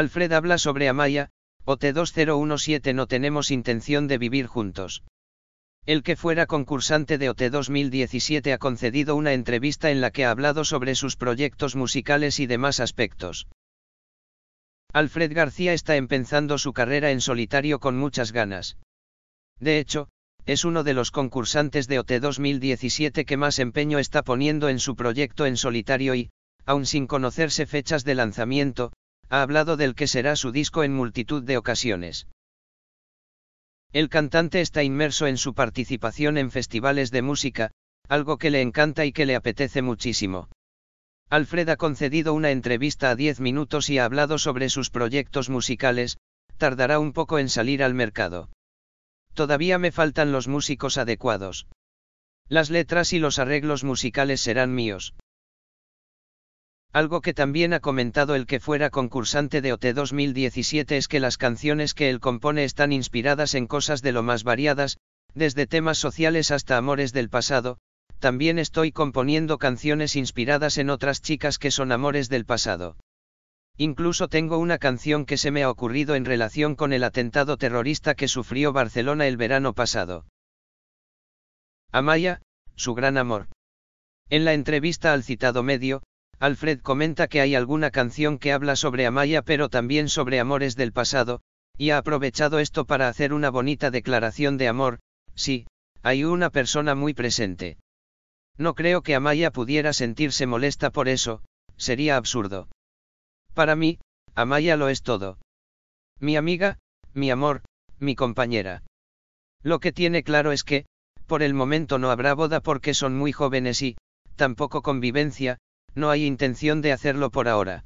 Alfred habla sobre Amaya, OT2017 no tenemos intención de vivir juntos. El que fuera concursante de OT 2017 ha concedido una entrevista en la que ha hablado sobre sus proyectos musicales y demás aspectos. Alfred García está empezando su carrera en solitario con muchas ganas. De hecho, es uno de los concursantes de OT 2017 que más empeño está poniendo en su proyecto en solitario y, aun sin conocerse fechas de lanzamiento, ha hablado del que será su disco en multitud de ocasiones. El cantante está inmerso en su participación en festivales de música, algo que le encanta y que le apetece muchísimo. Alfred ha concedido una entrevista a 10 minutos y ha hablado sobre sus proyectos musicales, tardará un poco en salir al mercado. Todavía me faltan los músicos adecuados. Las letras y los arreglos musicales serán míos. Algo que también ha comentado el que fuera concursante de OT 2017 es que las canciones que él compone están inspiradas en cosas de lo más variadas, desde temas sociales hasta amores del pasado, también estoy componiendo canciones inspiradas en otras chicas que son amores del pasado. Incluso tengo una canción que se me ha ocurrido en relación con el atentado terrorista que sufrió Barcelona el verano pasado. Amaya, su gran amor. En la entrevista al citado medio, Alfred comenta que hay alguna canción que habla sobre Amaya pero también sobre amores del pasado, y ha aprovechado esto para hacer una bonita declaración de amor, sí, hay una persona muy presente. No creo que Amaya pudiera sentirse molesta por eso, sería absurdo. Para mí, Amaya lo es todo. Mi amiga, mi amor, mi compañera. Lo que tiene claro es que, por el momento no habrá boda porque son muy jóvenes y, tampoco convivencia, no hay intención de hacerlo por ahora.